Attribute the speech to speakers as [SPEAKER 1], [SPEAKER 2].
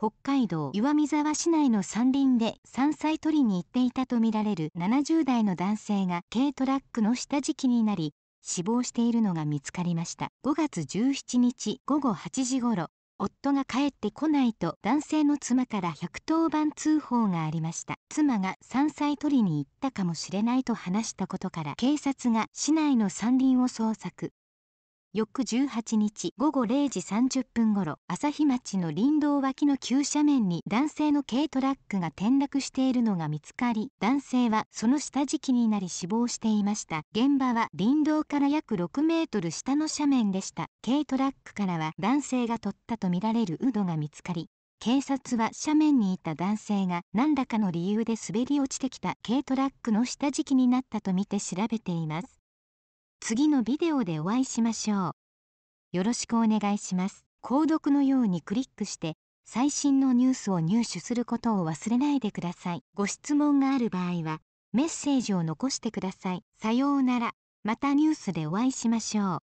[SPEAKER 1] 北海道岩見沢市内の山林で山菜採りに行っていたとみられる70代の男性が軽トラックの下敷きになり死亡しているのが見つかりました5月17日午後8時ごろ夫が帰ってこないと男性の妻から110番通報がありました妻が山菜採りに行ったかもしれないと話したことから警察が市内の山林を捜索翌18日午後0時30分ごろ朝日町の林道脇の急斜面に男性の軽トラックが転落しているのが見つかり男性はその下敷きになり死亡していました現場は林道から約6メートル下の斜面でした軽トラックからは男性が取ったとみられるウドが見つかり警察は斜面にいた男性が何らかの理由で滑り落ちてきた軽トラックの下敷きになったとみて調べています次のビデオでお会いしましょう。よろしくお願いします。購読のようにクリックして最新のニュースを入手することを忘れないでください。ご質問がある場合はメッセージを残してください。さようなら。またニュースでお会いしましょう。